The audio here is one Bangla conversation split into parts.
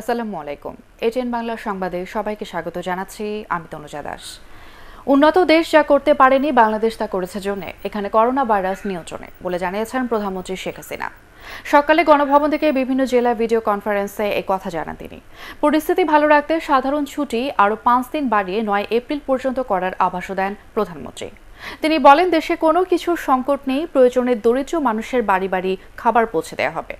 আসসালামু আলাইকুম এটিএন বাংলার সংবাদে সবাইকে স্বাগত জানাচ্ছি আমি তনুজা দাস উন্নত দেশ যা করতে পারেনি বাংলাদেশ তা করেছে জন্য এখানে করোনা ভাইরাস নিয়ন্ত্রণে বলে জানিয়েছেন প্রধানমন্ত্রী শেখ হাসিনা সকালে গণভবন থেকে বিভিন্ন জেলা ভিডিও কনফারেন্সে এই কথা জানান তিনি পরিস্থিতি ভালো রাখতে সাধারণ ছুটি আরও পাঁচ দিন বাড়িয়ে নয় এপ্রিল পর্যন্ত করার আভাসও দেন প্রধানমন্ত্রী তিনি বলেন দেশে কোনো কিছুর সংকট নেই প্রয়োজনে দরিদ্র মানুষের বাড়ি বাড়ি খাবার পৌঁছে দেওয়া হবে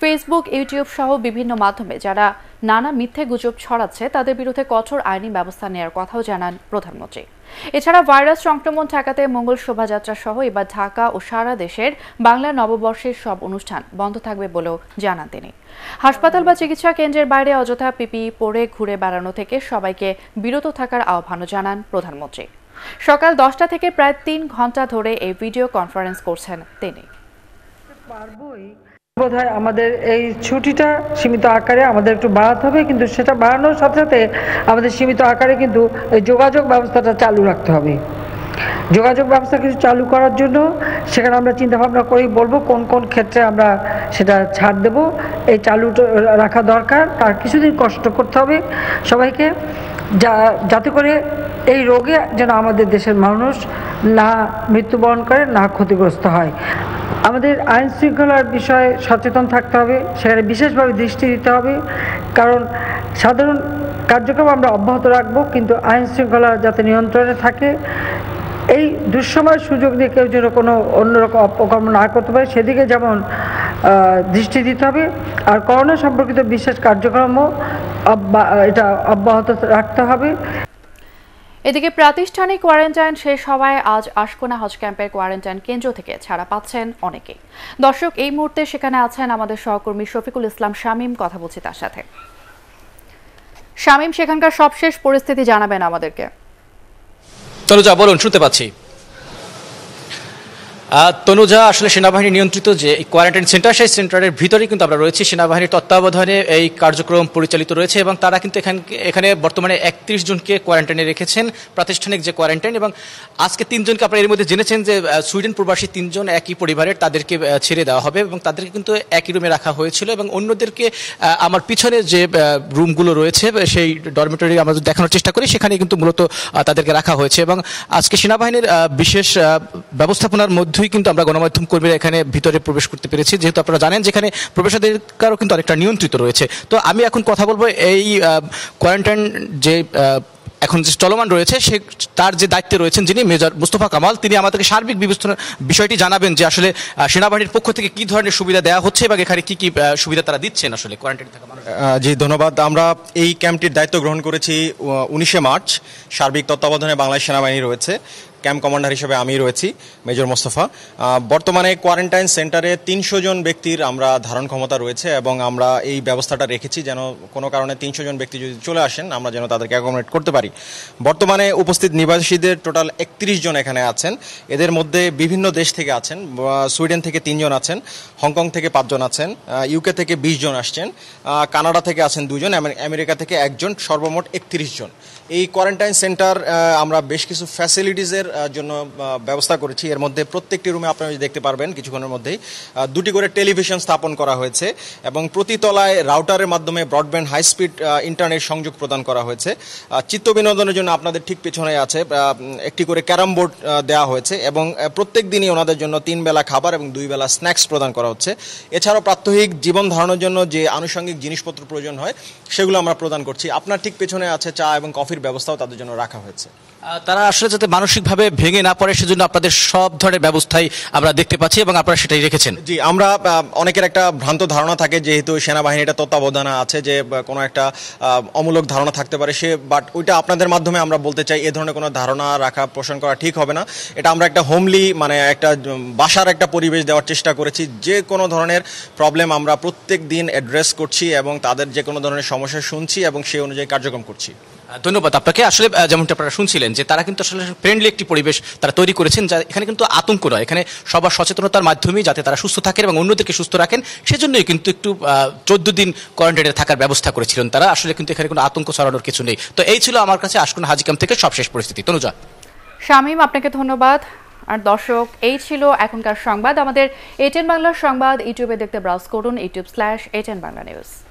ফেসবুক ইউটিউব সহ বিভিন্ন মাধ্যমে যারা নানা মিথ্যে গুজব ছড়াচ্ছে তাদের বিরুদ্ধে কঠোর আইনি ব্যবস্থা নেওয়ার কথাও জানান প্রধানমন্ত্রী এছাড়া ভাইরাস সংক্রমণ ঠেকাতে মঙ্গল শোভাযাত্রা সহ এবার ঢাকা ও সারা দেশের বাংলা নববর্ষের সব অনুষ্ঠান বন্ধ থাকবে বলেও জানান তিনি হাসপাতাল বা চিকিৎসা কেন্দ্রের বাইরে অযথা পিপি পরে ঘুরে বেড়ানো থেকে সবাইকে বিরত থাকার আহ্বানও জানান প্রধানমন্ত্রী সকাল দশটা থেকে প্রায় তিন ঘন্টা ধরে এই ভিডিও কনফারেন্স করছেন তিনি বোধহয় আমাদের এই ছুটিটা সীমিত আকারে আমাদের একটু বাড়াতে হবে কিন্তু সেটা বাড়ানোর সাথে সাথে আমাদের সীমিত আকারে কিন্তু এই যোগাযোগ ব্যবস্থাটা চালু রাখতে হবে যোগাযোগ ব্যবস্থা কিছু চালু করার জন্য সেখানে আমরা চিন্তাভাবনা করেই বলবো কোন কোন ক্ষেত্রে আমরা সেটা ছাড় দেব এই চালু রাখা দরকার তার কিছুদিন কষ্ট করতে হবে সবাইকে যা যাতে করে এই রোগে যেন আমাদের দেশের মানুষ না মৃত্যুবরণ করে না ক্ষতিগ্রস্ত হয় আমাদের আইন শৃঙ্খলার বিষয়ে সচেতন থাকতে হবে সেখানে বিশেষভাবে দৃষ্টি দিতে হবে কারণ সাধারণ কার্যক্রম আমরা অব্যাহত রাখব কিন্তু আইন শৃঙ্খলা যাতে নিয়ন্ত্রণে থাকে এই দুঃসময় সুযোগ নিয়ে কেউ যেন কোনো অন্যরকম অপকর্ম না করতে পারে সেদিকে যেমন দৃষ্টি দিতে হবে আর করোনা সম্পর্কিত বিশেষ কার্যক্রমও এটা অব্যাহত রাখতে হবে এদিকে প্রাতিষ্ঠানিক কোয়ারেন্টাইন শেষ হওয়ায় আজ আশকোনা হজ ক্যাম্পের কোয়ারেন্টাইন কেন্দ্র থেকে ছাড়া পাচ্ছেন অনেকে দর্শক এই মুহূর্তে সেখানে আছেন আমাদের সহকর্মী শফিকুল ইসলাম শামীম কথা বলছি তার সাথে শামীম সেখানকার সবশেষ পরিস্থিতি জানাবেন আমাদেরকে যা বলুন শুনতে পাচ্ছি তনুজা আসলে সেনাবাহিনী নিয়ন্ত্রিত যে কোয়ারেন্টাইন সেন্টার সেই সেন্টারের ভিতরে কিন্তু আমরা রয়েছি সেনাবাহিনীর তত্ত্বাবধানে এই কার্যক্রম পরিচালিত রয়েছে এবং তারা কিন্তু এখানে এখানে বর্তমানে একত্রিশ জনকে কোয়ারেন্টাইনে রেখেছেন প্রাতিষ্ঠানিক যে কোয়ারেন্টাইন এবং আজকে তিনজনকে আপনারা এর মধ্যে জেনেছেন যে সুইডেন প্রবাসী তিনজন একই পরিবারের তাদেরকে ছেড়ে দেওয়া হবে এবং তাদেরকে কিন্তু একই রুমে রাখা হয়েছিল এবং অন্যদেরকে আমার পিছনে যে রুমগুলো রয়েছে সেই ডরমেটরি আমরা দেখানোর চেষ্টা করি সেখানে কিন্তু মূলত তাদেরকে রাখা হয়েছে এবং আজকে সেনাবাহিনীর বিশেষ ব্যবস্থাপনার মধ্যে মধ্যেই কিন্তু আমরা গণমাধ্যম কর্মীরা এখানে ভিতরে প্রবেশ করতে পেরেছি যেহেতু আপনারা জানেন যেখানে প্রবেশাধিকারও কিন্তু অনেকটা নিয়ন্ত্রিত রয়েছে তো আমি এখন কথা বলবো এই কোয়ারেন্টাইন যে এখন যে চলমান রয়েছে সে তার যে দায়িত্বে রয়েছেন যিনি মেজর মুস্তফা কামাল তিনি আমাদেরকে সার্বিক বিবেচনা বিষয়টি জানাবেন যে আসলে সেনাবাহিনীর পক্ষ থেকে কি ধরনের সুবিধা দেওয়া হচ্ছে এবং এখানে কি কি সুবিধা তারা দিচ্ছেন আসলে কোয়ারেন্টাইন থাকা জি ধন্যবাদ আমরা এই ক্যাম্পটির দায়িত্ব গ্রহণ করেছি উনিশে মার্চ সার্বিক তত্ত্বাবধানে বাংলাদেশ সেনাবাহিনী রয়েছে ক্যাম্প কমান্ডার হিসেবে আমি রয়েছি মেজর মোস্তফা বর্তমানে কোয়ারেন্টাইন সেন্টারে তিনশো জন ব্যক্তির আমরা ধারণ ক্ষমতা রয়েছে এবং আমরা এই ব্যবস্থাটা রেখেছি যেন কোনো কারণে তিনশো জন ব্যক্তি যদি চলে আসেন আমরা যেন তাদেরকে অ্যাকোমোডেট করতে পারি বর্তমানে উপস্থিত নিবাসীদের টোটাল একত্রিশ জন এখানে আছেন এদের মধ্যে বিভিন্ন দেশ থেকে আছেন সুইডেন থেকে তিনজন আছেন হংকং থেকে পাঁচজন আছেন ইউকে থেকে বিশ জন আসছেন কানাডা থেকে আছেন দুজন আমেরিকা থেকে একজন সর্বমোট একত্রিশ জন এই কোয়ারেন্টাইন সেন্টার আমরা বেশ কিছু ফ্যাসিলিটিসের জন্য ব্যবস্থা করেছি এর মধ্যে প্রত্যেকটি রুমে আপনারা দেখতে পারবেন কিছুক্ষণের মধ্যেই দুটি করে টেলিভিশন স্থাপন করা হয়েছে এবং প্রতি তলায় রাউটারের মাধ্যমে ব্রডব্যান্ড হাই স্পিড ইন্টারনেট সংযোগ প্রদান করা হয়েছে চিত্ত বিনোদনের জন্য আপনাদের ঠিক পেছনে আছে একটি করে ক্যারাম বোর্ড দেওয়া হয়েছে এবং প্রত্যেক দিনই ওনাদের জন্য তিন বেলা খাবার এবং দুই বেলা স্ন্যাক্স প্রদান করা হচ্ছে এছাড়াও প্রাত্যহিক জীবন ধারণের জন্য যে আনুষঙ্গিক জিনিসপত্র প্রয়োজন হয় সেগুলো আমরা প্রদান করছি আপনার ঠিক পেছনে আছে চা এবং কফির ব্যবস্থাও তাদের জন্য রাখা হয়েছে তারা আসলে যাতে মানসিকভাবে ভেঙে না পড়ে সেজন্য আপনাদের সব ধরনের ব্যবস্থাই আমরা দেখতে পাচ্ছি এবং আপনারা সেটাই রেখেছেন জি আমরা অনেকের একটা ভ্রান্ত ধারণা থাকে যেহেতু সেনাবাহিনীটা তত্ত্বাবধানে আছে যে কোনো একটা অমূলক ধারণা থাকতে পারে সে বাট ওইটা আপনাদের মাধ্যমে আমরা বলতে চাই এ ধরনের কোনো ধারণা রাখা পোষণ করা ঠিক হবে না এটা আমরা একটা হোমলি মানে একটা বাসার একটা পরিবেশ দেওয়ার চেষ্টা করেছি যে কোনো ধরনের প্রবলেম আমরা প্রত্যেক দিন অ্যাড্রেস করছি এবং তাদের যে কোনো ধরনের সমস্যা শুনছি এবং সে অনুযায়ী কার্যক্রম করছি ধন্যবাদ আপনাকে আসলে যেমনটা আপনারা শুনছিলেন যে তারা কিন্তু আসলে ফ্রেন্ডলি একটি পরিবেশ তারা তৈরি করেছেন যা এখানে কিন্তু আতঙ্ক নয় এখানে সবার সচেতনতার মাধ্যমেই যাতে তারা সুস্থ থাকেন এবং অন্যদেরকে সুস্থ রাখেন সেজন্যই কিন্তু একটু চোদ্দ দিন কোয়ারেন্টাইনে থাকার ব্যবস্থা করেছিলেন তারা আসলে কিন্তু এখানে কোনো আতঙ্ক ছড়ানোর কিছু নেই তো এই ছিল আমার কাছে আশকুন হাজিকাম থেকে সবশেষ পরিস্থিতি তনুজা শামীম আপনাকে ধন্যবাদ আর দর্শক এই ছিল এখনকার সংবাদ আমাদের এটেন বাংলার সংবাদ ইউটিউবে দেখতে ব্রাউজ করুন YouTube slash ATN Bangla news